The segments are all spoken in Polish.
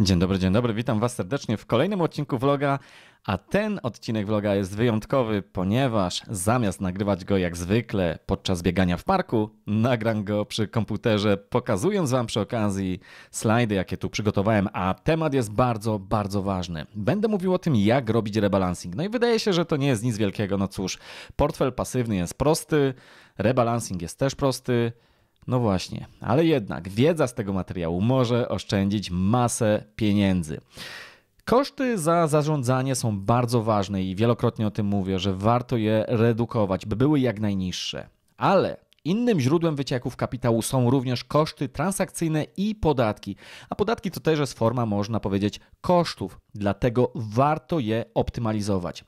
Dzień dobry, dzień dobry. Witam Was serdecznie w kolejnym odcinku vloga. A ten odcinek vloga jest wyjątkowy, ponieważ zamiast nagrywać go jak zwykle podczas biegania w parku, nagram go przy komputerze, pokazując Wam przy okazji slajdy, jakie tu przygotowałem. A temat jest bardzo, bardzo ważny. Będę mówił o tym, jak robić rebalancing. No i wydaje się, że to nie jest nic wielkiego. No cóż, portfel pasywny jest prosty, rebalancing jest też prosty. No właśnie, ale jednak wiedza z tego materiału może oszczędzić masę pieniędzy. Koszty za zarządzanie są bardzo ważne i wielokrotnie o tym mówię, że warto je redukować, by były jak najniższe. Ale Innym źródłem wycieków kapitału są również koszty transakcyjne i podatki. A podatki to też jest forma, można powiedzieć, kosztów, dlatego warto je optymalizować.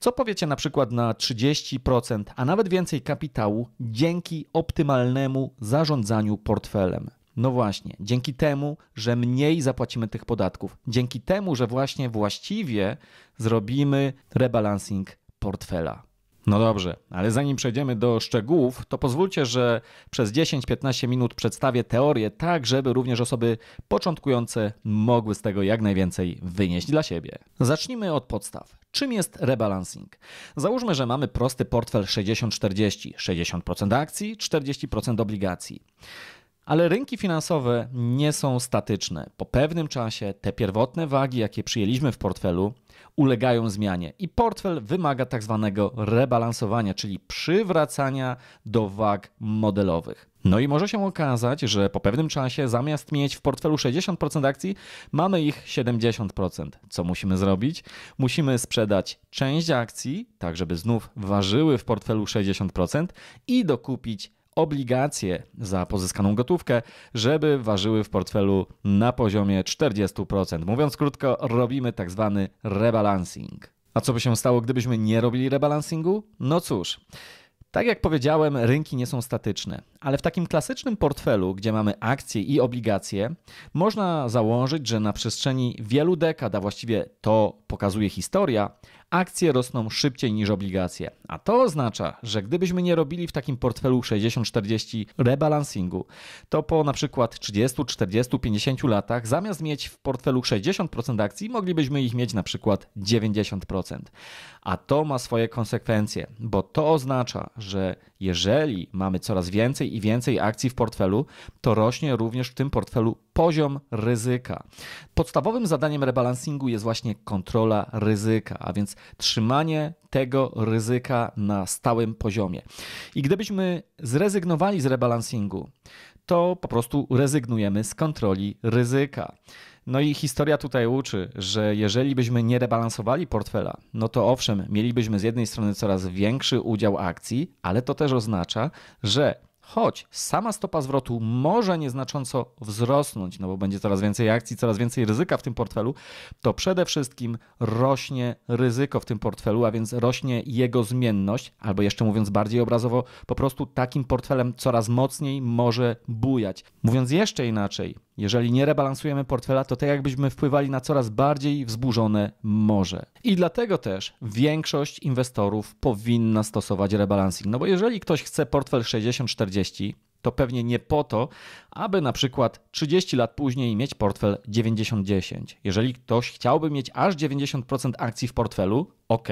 Co powiecie na przykład na 30%, a nawet więcej kapitału dzięki optymalnemu zarządzaniu portfelem? No właśnie, dzięki temu, że mniej zapłacimy tych podatków, dzięki temu, że właśnie właściwie zrobimy rebalancing portfela. No dobrze, ale zanim przejdziemy do szczegółów, to pozwólcie, że przez 10-15 minut przedstawię teorię tak, żeby również osoby początkujące mogły z tego jak najwięcej wynieść dla siebie. Zacznijmy od podstaw. Czym jest rebalancing? Załóżmy, że mamy prosty portfel 60-40, 60%, 60 akcji, 40% obligacji. Ale rynki finansowe nie są statyczne. Po pewnym czasie te pierwotne wagi, jakie przyjęliśmy w portfelu, ulegają zmianie i portfel wymaga tak zwanego rebalansowania, czyli przywracania do wag modelowych. No i może się okazać, że po pewnym czasie zamiast mieć w portfelu 60% akcji, mamy ich 70%. Co musimy zrobić? Musimy sprzedać część akcji, tak żeby znów ważyły w portfelu 60% i dokupić obligacje za pozyskaną gotówkę, żeby ważyły w portfelu na poziomie 40%. Mówiąc krótko, robimy tak zwany rebalancing. A co by się stało, gdybyśmy nie robili rebalancingu? No cóż. Tak jak powiedziałem, rynki nie są statyczne, ale w takim klasycznym portfelu, gdzie mamy akcje i obligacje, można założyć, że na przestrzeni wielu dekad, a właściwie to pokazuje historia, akcje rosną szybciej niż obligacje. A to oznacza, że gdybyśmy nie robili w takim portfelu 60-40 rebalansingu, to po na przykład 30, 40, 50 latach zamiast mieć w portfelu 60% akcji, moglibyśmy ich mieć na przykład 90%. A to ma swoje konsekwencje, bo to oznacza, że jeżeli mamy coraz więcej i więcej akcji w portfelu, to rośnie również w tym portfelu poziom ryzyka. Podstawowym zadaniem rebalansingu jest właśnie kontrola ryzyka, a więc trzymanie tego ryzyka na stałym poziomie. I gdybyśmy zrezygnowali z rebalansingu, to po prostu rezygnujemy z kontroli ryzyka. No i historia tutaj uczy, że jeżeli byśmy nie rebalansowali portfela, no to owszem, mielibyśmy z jednej strony coraz większy udział akcji, ale to też oznacza, że choć sama stopa zwrotu może nieznacząco wzrosnąć, no bo będzie coraz więcej akcji, coraz więcej ryzyka w tym portfelu, to przede wszystkim rośnie ryzyko w tym portfelu, a więc rośnie jego zmienność, albo jeszcze mówiąc bardziej obrazowo, po prostu takim portfelem coraz mocniej może bujać. Mówiąc jeszcze inaczej, jeżeli nie rebalansujemy portfela, to tak jakbyśmy wpływali na coraz bardziej wzburzone morze. I dlatego też większość inwestorów powinna stosować rebalancing. No bo jeżeli ktoś chce portfel 60-40, 40, to pewnie nie po to, aby na przykład 30 lat później mieć portfel 90-10. Jeżeli ktoś chciałby mieć aż 90% akcji w portfelu, ok,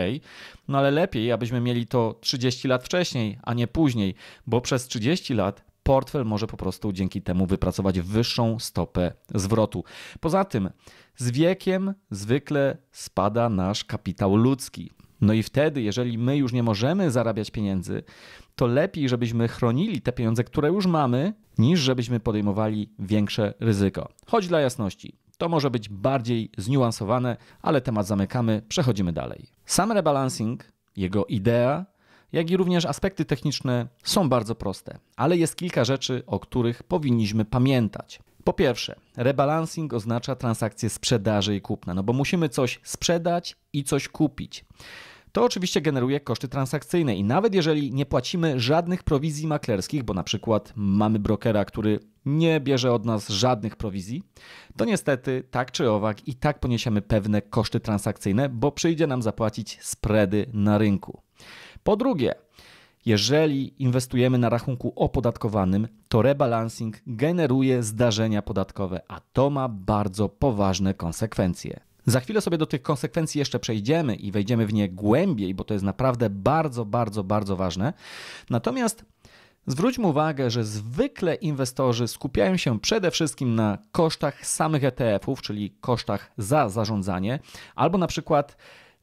no ale lepiej, abyśmy mieli to 30 lat wcześniej, a nie później, bo przez 30 lat portfel może po prostu dzięki temu wypracować wyższą stopę zwrotu. Poza tym, z wiekiem zwykle spada nasz kapitał ludzki. No i wtedy, jeżeli my już nie możemy zarabiać pieniędzy, to lepiej, żebyśmy chronili te pieniądze, które już mamy, niż żebyśmy podejmowali większe ryzyko. Choć dla jasności, to może być bardziej zniuansowane, ale temat zamykamy, przechodzimy dalej. Sam rebalancing, jego idea, jak i również aspekty techniczne są bardzo proste, ale jest kilka rzeczy, o których powinniśmy pamiętać. Po pierwsze, rebalancing oznacza transakcję sprzedaży i kupna, no bo musimy coś sprzedać i coś kupić. To oczywiście generuje koszty transakcyjne i nawet jeżeli nie płacimy żadnych prowizji maklerskich, bo na przykład mamy brokera, który nie bierze od nas żadnych prowizji, to niestety tak czy owak i tak poniesiemy pewne koszty transakcyjne, bo przyjdzie nam zapłacić spready na rynku. Po drugie, jeżeli inwestujemy na rachunku opodatkowanym, to rebalancing generuje zdarzenia podatkowe, a to ma bardzo poważne konsekwencje. Za chwilę sobie do tych konsekwencji jeszcze przejdziemy i wejdziemy w nie głębiej, bo to jest naprawdę bardzo, bardzo, bardzo ważne. Natomiast zwróćmy uwagę, że zwykle inwestorzy skupiają się przede wszystkim na kosztach samych ETF-ów, czyli kosztach za zarządzanie, albo na przykład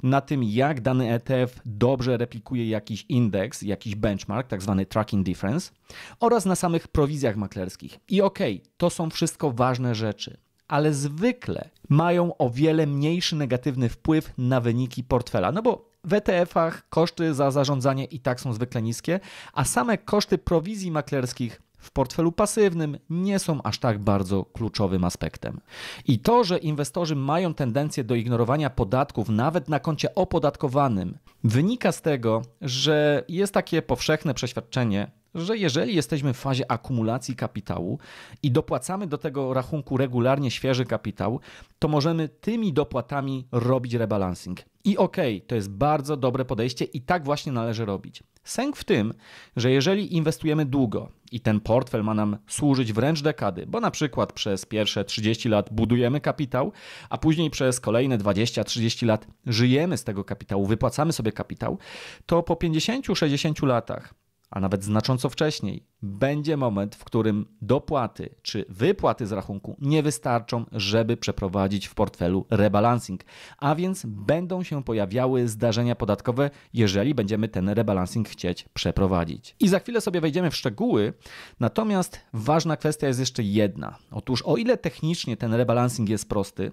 na tym, jak dany ETF dobrze replikuje jakiś indeks, jakiś benchmark, tak zwany tracking difference, oraz na samych prowizjach maklerskich. I okej, okay, to są wszystko ważne rzeczy, ale zwykle mają o wiele mniejszy negatywny wpływ na wyniki portfela, no bo w ETF-ach koszty za zarządzanie i tak są zwykle niskie, a same koszty prowizji maklerskich w portfelu pasywnym nie są aż tak bardzo kluczowym aspektem. I to, że inwestorzy mają tendencję do ignorowania podatków nawet na koncie opodatkowanym, wynika z tego, że jest takie powszechne przeświadczenie, że jeżeli jesteśmy w fazie akumulacji kapitału i dopłacamy do tego rachunku regularnie świeży kapitał, to możemy tymi dopłatami robić rebalancing. I okej, okay, to jest bardzo dobre podejście i tak właśnie należy robić. Sęk w tym, że jeżeli inwestujemy długo i ten portfel ma nam służyć wręcz dekady, bo na przykład przez pierwsze 30 lat budujemy kapitał, a później przez kolejne 20-30 lat żyjemy z tego kapitału, wypłacamy sobie kapitał, to po 50-60 latach a nawet znacząco wcześniej, będzie moment, w którym dopłaty czy wypłaty z rachunku nie wystarczą, żeby przeprowadzić w portfelu rebalancing, a więc będą się pojawiały zdarzenia podatkowe, jeżeli będziemy ten rebalancing chcieć przeprowadzić. I za chwilę sobie wejdziemy w szczegóły, natomiast ważna kwestia jest jeszcze jedna. Otóż o ile technicznie ten rebalancing jest prosty,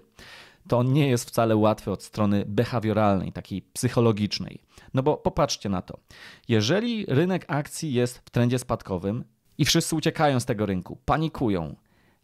to nie jest wcale łatwe od strony behawioralnej, takiej psychologicznej. No bo popatrzcie na to. Jeżeli rynek akcji jest w trendzie spadkowym i wszyscy uciekają z tego rynku, panikują,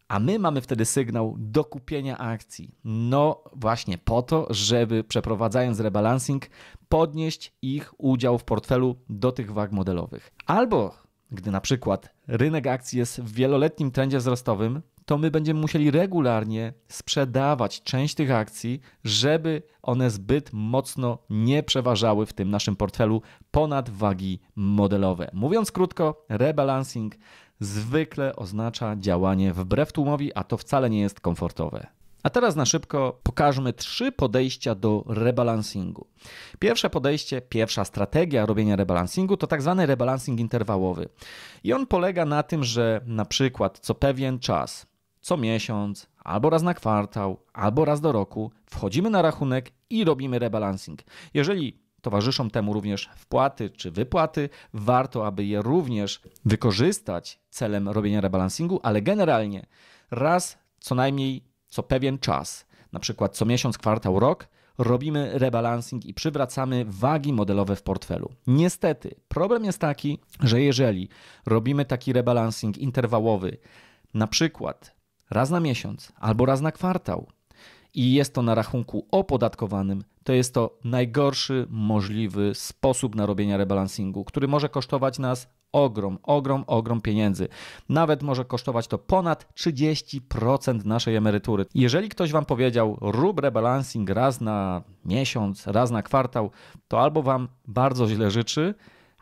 a my mamy wtedy sygnał do kupienia akcji. No właśnie po to, żeby przeprowadzając rebalancing, podnieść ich udział w portfelu do tych wag modelowych. Albo gdy na przykład rynek akcji jest w wieloletnim trendzie wzrostowym, to my będziemy musieli regularnie sprzedawać część tych akcji, żeby one zbyt mocno nie przeważały w tym naszym portfelu ponad wagi modelowe. Mówiąc krótko, rebalancing zwykle oznacza działanie wbrew tłumowi, a to wcale nie jest komfortowe. A teraz na szybko pokażmy trzy podejścia do rebalansingu. Pierwsze podejście, pierwsza strategia robienia rebalansingu to tak zwany rebalansing interwałowy. I on polega na tym, że na przykład co pewien czas co miesiąc, albo raz na kwartał, albo raz do roku wchodzimy na rachunek i robimy rebalancing. Jeżeli towarzyszą temu również wpłaty czy wypłaty, warto, aby je również wykorzystać celem robienia rebalansingu, ale generalnie raz co najmniej co pewien czas, na przykład co miesiąc, kwartał, rok, robimy rebalancing i przywracamy wagi modelowe w portfelu. Niestety, problem jest taki, że jeżeli robimy taki rebalancing interwałowy, na przykład raz na miesiąc albo raz na kwartał i jest to na rachunku opodatkowanym, to jest to najgorszy możliwy sposób narobienia rebalansingu, który może kosztować nas ogrom, ogrom, ogrom pieniędzy. Nawet może kosztować to ponad 30% naszej emerytury. Jeżeli ktoś Wam powiedział, rób rebalancing raz na miesiąc, raz na kwartał, to albo Wam bardzo źle życzy,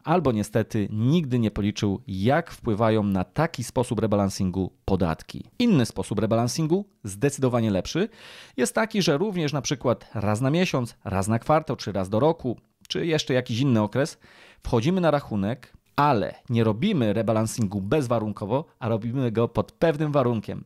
albo niestety nigdy nie policzył, jak wpływają na taki sposób rebalansingu podatki. Inny sposób rebalansingu, zdecydowanie lepszy, jest taki, że również na przykład raz na miesiąc, raz na kwartał, czy raz do roku, czy jeszcze jakiś inny okres, wchodzimy na rachunek, ale nie robimy rebalansingu bezwarunkowo, a robimy go pod pewnym warunkiem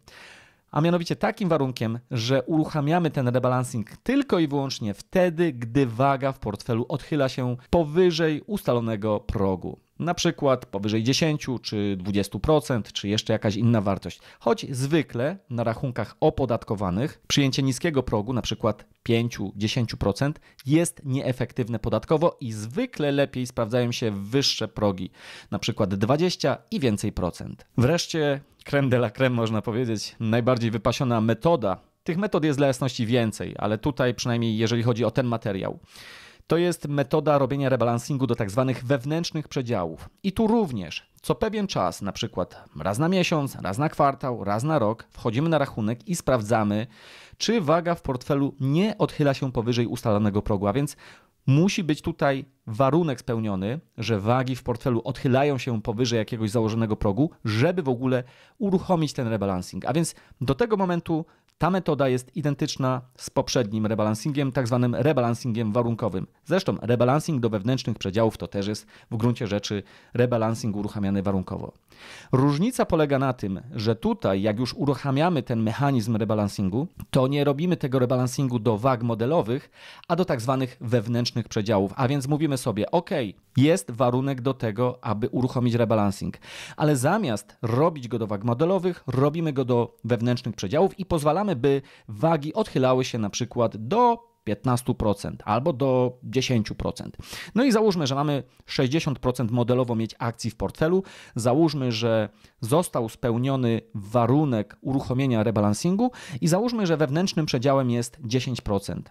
a mianowicie takim warunkiem, że uruchamiamy ten rebalancing tylko i wyłącznie wtedy, gdy waga w portfelu odchyla się powyżej ustalonego progu. Na przykład powyżej 10 czy 20%, czy jeszcze jakaś inna wartość. Choć zwykle na rachunkach opodatkowanych przyjęcie niskiego progu, na przykład 5-10%, jest nieefektywne podatkowo i zwykle lepiej sprawdzają się wyższe progi, na przykład 20 i więcej procent. Wreszcie creme de la creme można powiedzieć, najbardziej wypasiona metoda. Tych metod jest dla jasności więcej, ale tutaj przynajmniej jeżeli chodzi o ten materiał. To jest metoda robienia rebalansingu do tak zwanych wewnętrznych przedziałów. I tu również co pewien czas, na przykład raz na miesiąc, raz na kwartał, raz na rok, wchodzimy na rachunek i sprawdzamy, czy waga w portfelu nie odchyla się powyżej ustalonego progu, a więc musi być tutaj warunek spełniony, że wagi w portfelu odchylają się powyżej jakiegoś założonego progu, żeby w ogóle uruchomić ten rebalancing. A więc do tego momentu ta metoda jest identyczna z poprzednim rebalansingiem, tak zwanym rebalansingiem warunkowym. Zresztą rebalansing do wewnętrznych przedziałów to też jest w gruncie rzeczy rebalansing uruchamiany warunkowo. Różnica polega na tym, że tutaj, jak już uruchamiamy ten mechanizm rebalansingu, to nie robimy tego rebalansingu do wag modelowych, a do tak zwanych wewnętrznych przedziałów. A więc mówimy sobie, OK, jest warunek do tego, aby uruchomić rebalansing, ale zamiast robić go do wag modelowych, robimy go do wewnętrznych przedziałów i pozwalamy, by wagi odchylały się na przykład do 15% albo do 10%. No i załóżmy, że mamy 60% modelowo mieć akcji w portfelu. Załóżmy, że został spełniony warunek uruchomienia rebalansingu i załóżmy, że wewnętrznym przedziałem jest 10%.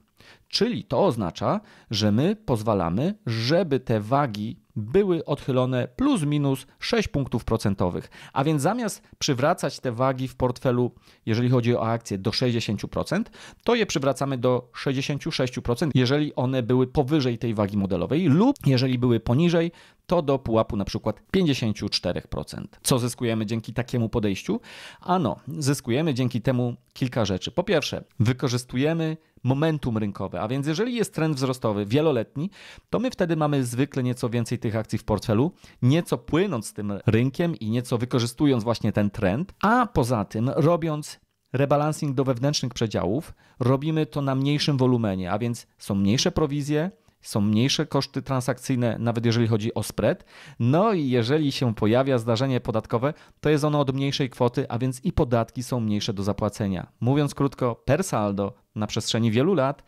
Czyli to oznacza, że my pozwalamy, żeby te wagi były odchylone plus minus 6 punktów procentowych. A więc zamiast przywracać te wagi w portfelu, jeżeli chodzi o akcje, do 60%, to je przywracamy do 66%, jeżeli one były powyżej tej wagi modelowej lub jeżeli były poniżej, to do pułapu na przykład 54%. Co zyskujemy dzięki takiemu podejściu? Ano, zyskujemy dzięki temu kilka rzeczy. Po pierwsze, wykorzystujemy momentum rynkowe, a więc jeżeli jest trend wzrostowy wieloletni, to my wtedy mamy zwykle nieco więcej tych akcji w portfelu, nieco płynąc tym rynkiem i nieco wykorzystując właśnie ten trend, a poza tym robiąc rebalancing do wewnętrznych przedziałów, robimy to na mniejszym wolumenie, a więc są mniejsze prowizje, są mniejsze koszty transakcyjne, nawet jeżeli chodzi o spread. No i jeżeli się pojawia zdarzenie podatkowe, to jest ono od mniejszej kwoty, a więc i podatki są mniejsze do zapłacenia. Mówiąc krótko, per saldo na przestrzeni wielu lat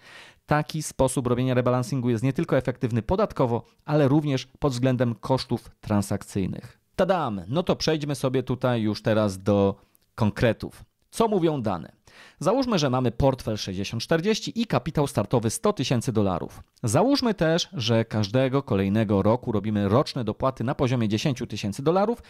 taki sposób robienia rebalansingu jest nie tylko efektywny podatkowo, ale również pod względem kosztów transakcyjnych. Tadam! No to przejdźmy sobie tutaj już teraz do konkretów. Co mówią dane? Załóżmy, że mamy portfel 60-40 i kapitał startowy 100 tysięcy dolarów. Załóżmy też, że każdego kolejnego roku robimy roczne dopłaty na poziomie 10 tysięcy dolarów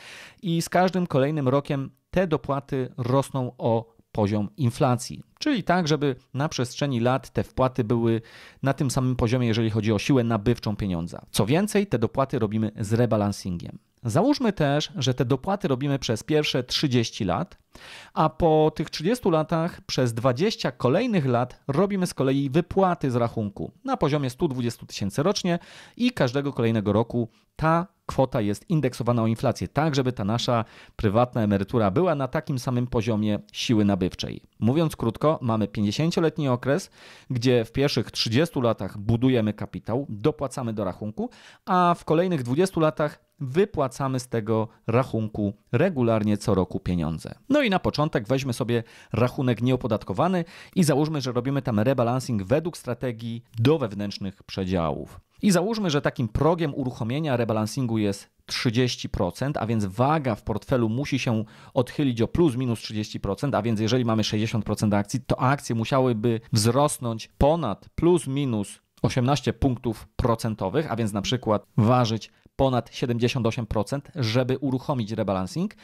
i z każdym kolejnym rokiem te dopłaty rosną o poziom inflacji. Czyli tak, żeby na przestrzeni lat te wpłaty były na tym samym poziomie, jeżeli chodzi o siłę nabywczą pieniądza. Co więcej, te dopłaty robimy z rebalansingiem. Załóżmy też, że te dopłaty robimy przez pierwsze 30 lat, a po tych 30 latach przez 20 kolejnych lat robimy z kolei wypłaty z rachunku na poziomie 120 tysięcy rocznie i każdego kolejnego roku ta kwota jest indeksowana o inflację, tak żeby ta nasza prywatna emerytura była na takim samym poziomie siły nabywczej. Mówiąc krótko, mamy 50-letni okres, gdzie w pierwszych 30 latach budujemy kapitał, dopłacamy do rachunku, a w kolejnych 20 latach wypłacamy z tego rachunku regularnie co roku pieniądze. No i na początek weźmy sobie rachunek nieopodatkowany i załóżmy, że robimy tam rebalancing według strategii do wewnętrznych przedziałów. I załóżmy, że takim progiem uruchomienia rebalansingu jest 30%, a więc waga w portfelu musi się odchylić o plus minus 30%, a więc jeżeli mamy 60% akcji, to akcje musiałyby wzrosnąć ponad plus minus 18 punktów procentowych, a więc na przykład ważyć ponad 78%, żeby uruchomić rebalancing.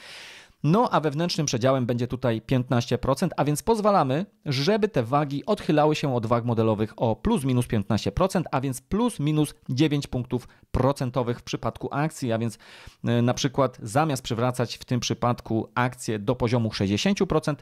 No a wewnętrznym przedziałem będzie tutaj 15%, a więc pozwalamy, żeby te wagi odchylały się od wag modelowych o plus minus 15%, a więc plus minus 9 punktów procentowych w przypadku akcji, a więc y, na przykład zamiast przywracać w tym przypadku akcję do poziomu 60%,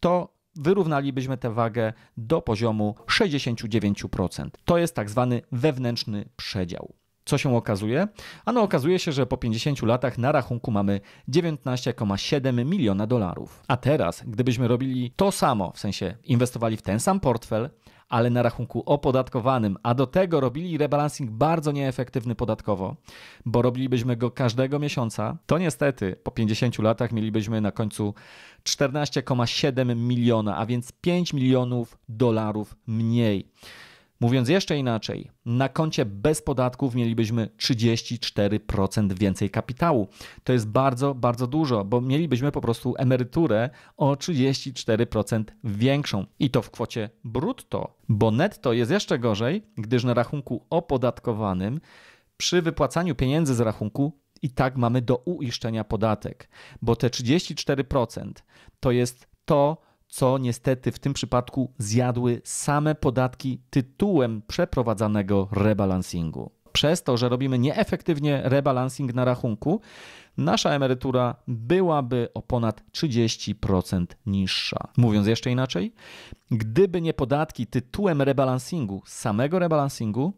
to wyrównalibyśmy tę wagę do poziomu 69%. To jest tak zwany wewnętrzny przedział. Co się okazuje? Ano okazuje się, że po 50 latach na rachunku mamy 19,7 miliona dolarów. A teraz, gdybyśmy robili to samo, w sensie inwestowali w ten sam portfel, ale na rachunku opodatkowanym, a do tego robili rebalancing bardzo nieefektywny podatkowo, bo robilibyśmy go każdego miesiąca, to niestety po 50 latach mielibyśmy na końcu 14,7 miliona, a więc 5 milionów dolarów mniej. Mówiąc jeszcze inaczej, na koncie bez podatków mielibyśmy 34% więcej kapitału. To jest bardzo, bardzo dużo, bo mielibyśmy po prostu emeryturę o 34% większą i to w kwocie brutto, bo netto jest jeszcze gorzej, gdyż na rachunku opodatkowanym przy wypłacaniu pieniędzy z rachunku i tak mamy do uiszczenia podatek, bo te 34% to jest to, co niestety w tym przypadku zjadły same podatki tytułem przeprowadzanego rebalansingu. Przez to, że robimy nieefektywnie rebalansing na rachunku, nasza emerytura byłaby o ponad 30% niższa. Mówiąc jeszcze inaczej, gdyby nie podatki tytułem rebalansingu, samego rebalansingu,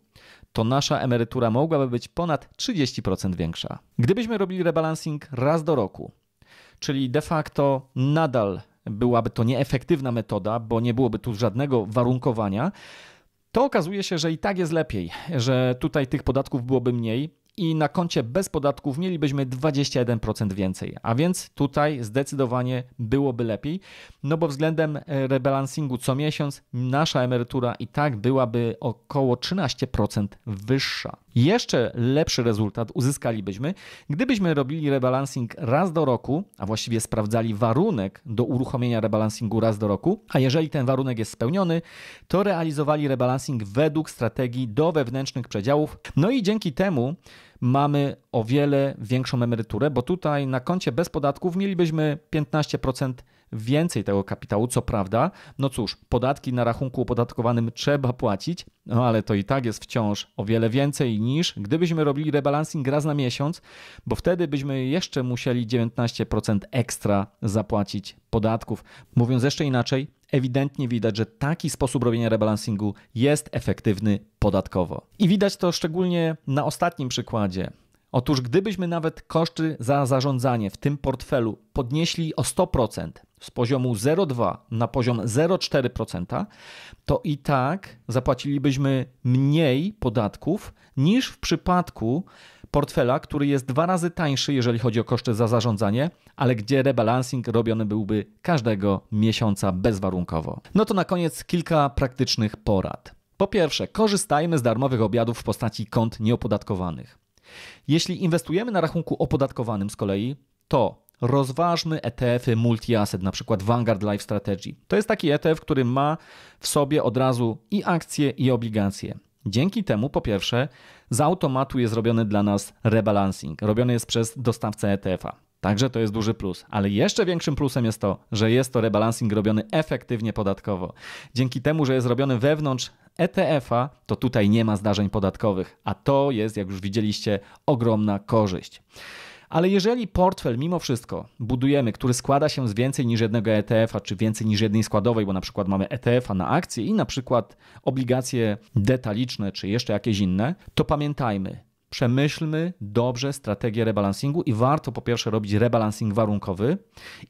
to nasza emerytura mogłaby być ponad 30% większa. Gdybyśmy robili rebalansing raz do roku, czyli de facto nadal byłaby to nieefektywna metoda, bo nie byłoby tu żadnego warunkowania, to okazuje się, że i tak jest lepiej, że tutaj tych podatków byłoby mniej i na koncie bez podatków mielibyśmy 21% więcej. A więc tutaj zdecydowanie byłoby lepiej, no bo względem e, rebalansingu co miesiąc nasza emerytura i tak byłaby około 13% wyższa. Jeszcze lepszy rezultat uzyskalibyśmy, gdybyśmy robili rebalancing raz do roku, a właściwie sprawdzali warunek do uruchomienia rebalansingu raz do roku, a jeżeli ten warunek jest spełniony, to realizowali rebalancing według strategii do wewnętrznych przedziałów. No i dzięki temu mamy o wiele większą emeryturę, bo tutaj na koncie bez podatków mielibyśmy 15% więcej tego kapitału, co prawda. No cóż, podatki na rachunku opodatkowanym trzeba płacić, no ale to i tak jest wciąż o wiele więcej niż gdybyśmy robili rebalancing raz na miesiąc, bo wtedy byśmy jeszcze musieli 19% ekstra zapłacić podatków. Mówiąc jeszcze inaczej, ewidentnie widać, że taki sposób robienia rebalansingu jest efektywny podatkowo. I widać to szczególnie na ostatnim przykładzie. Otóż gdybyśmy nawet koszty za zarządzanie w tym portfelu podnieśli o 100% z poziomu 0,2 na poziom 0,4%, to i tak zapłacilibyśmy mniej podatków niż w przypadku portfela, który jest dwa razy tańszy, jeżeli chodzi o koszty za zarządzanie, ale gdzie rebalancing robiony byłby każdego miesiąca bezwarunkowo. No to na koniec kilka praktycznych porad. Po pierwsze, korzystajmy z darmowych obiadów w postaci kont nieopodatkowanych. Jeśli inwestujemy na rachunku opodatkowanym z kolei, to rozważmy ETF-y multi-asset, na przykład Vanguard Life Strategy. To jest taki ETF, który ma w sobie od razu i akcje, i obligacje. Dzięki temu, po pierwsze, z automatu jest robiony dla nas rebalancing. Robiony jest przez dostawcę ETF-a. Także to jest duży plus. Ale jeszcze większym plusem jest to, że jest to rebalancing robiony efektywnie podatkowo. Dzięki temu, że jest robiony wewnątrz ETF-a, to tutaj nie ma zdarzeń podatkowych, a to jest, jak już widzieliście, ogromna korzyść. Ale jeżeli portfel mimo wszystko budujemy, który składa się z więcej niż jednego ETF-a, czy więcej niż jednej składowej, bo na przykład mamy ETF-a na akcje i na przykład obligacje detaliczne, czy jeszcze jakieś inne, to pamiętajmy, przemyślmy dobrze strategię rebalansingu i warto po pierwsze robić rebalansing warunkowy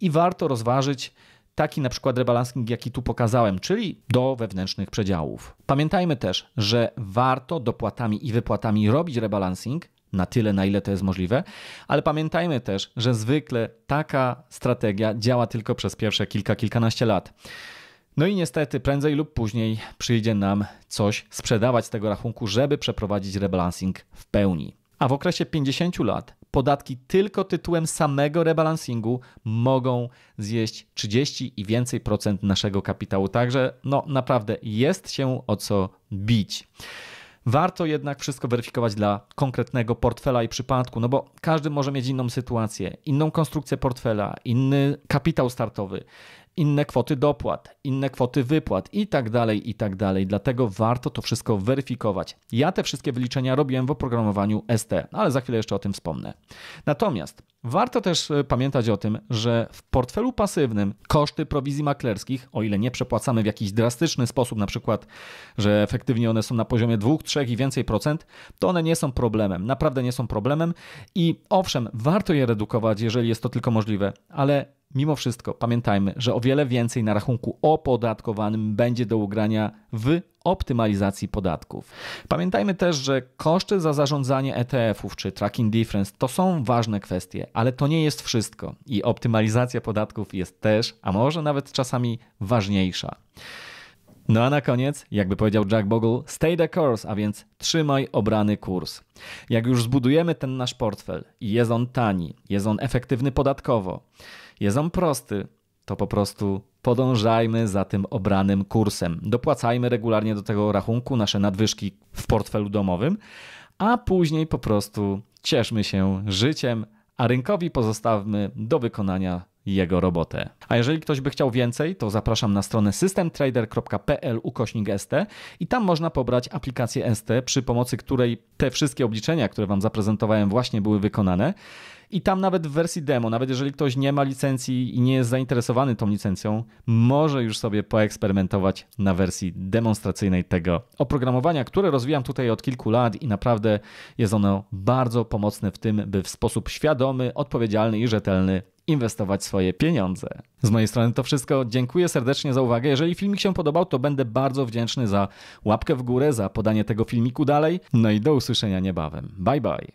i warto rozważyć taki na przykład rebalansing, jaki tu pokazałem, czyli do wewnętrznych przedziałów. Pamiętajmy też, że warto dopłatami i wypłatami robić rebalansing, na tyle, na ile to jest możliwe, ale pamiętajmy też, że zwykle taka strategia działa tylko przez pierwsze kilka, kilkanaście lat. No i niestety, prędzej lub później przyjdzie nam coś sprzedawać z tego rachunku, żeby przeprowadzić rebalancing w pełni. A w okresie 50 lat podatki tylko tytułem samego rebalansingu mogą zjeść 30 i więcej procent naszego kapitału. Także no naprawdę jest się o co bić. Warto jednak wszystko weryfikować dla konkretnego portfela i przypadku, no bo każdy może mieć inną sytuację, inną konstrukcję portfela, inny kapitał startowy, inne kwoty dopłat, inne kwoty wypłat i tak dalej, i tak dalej. Dlatego warto to wszystko weryfikować. Ja te wszystkie wyliczenia robiłem w oprogramowaniu ST, ale za chwilę jeszcze o tym wspomnę. Natomiast Warto też e, pamiętać o tym, że w portfelu pasywnym koszty prowizji maklerskich, o ile nie przepłacamy w jakiś drastyczny sposób, na przykład, że efektywnie one są na poziomie 2, 3 i więcej procent, to one nie są problemem, naprawdę nie są problemem i owszem, warto je redukować, jeżeli jest to tylko możliwe, ale mimo wszystko pamiętajmy, że o wiele więcej na rachunku opodatkowanym będzie do ugrania w optymalizacji podatków. Pamiętajmy też, że koszty za zarządzanie ETF-ów czy tracking difference to są ważne kwestie, ale to nie jest wszystko i optymalizacja podatków jest też, a może nawet czasami ważniejsza. No a na koniec, jakby powiedział Jack Bogle, stay the course, a więc trzymaj obrany kurs. Jak już zbudujemy ten nasz portfel i jest on tani, jest on efektywny podatkowo, jest on prosty. To po prostu podążajmy za tym obranym kursem. Dopłacajmy regularnie do tego rachunku nasze nadwyżki w portfelu domowym, a później po prostu cieszmy się życiem, a rynkowi pozostawmy do wykonania jego robotę. A jeżeli ktoś by chciał więcej, to zapraszam na stronę systemtrader.pl ukośnik ST i tam można pobrać aplikację ST, przy pomocy której te wszystkie obliczenia, które Wam zaprezentowałem, właśnie były wykonane. I tam nawet w wersji demo, nawet jeżeli ktoś nie ma licencji i nie jest zainteresowany tą licencją, może już sobie poeksperymentować na wersji demonstracyjnej tego oprogramowania, które rozwijam tutaj od kilku lat i naprawdę jest ono bardzo pomocne w tym, by w sposób świadomy, odpowiedzialny i rzetelny inwestować swoje pieniądze. Z mojej strony to wszystko. Dziękuję serdecznie za uwagę. Jeżeli filmik się podobał, to będę bardzo wdzięczny za łapkę w górę, za podanie tego filmiku dalej. No i do usłyszenia niebawem. Bye bye.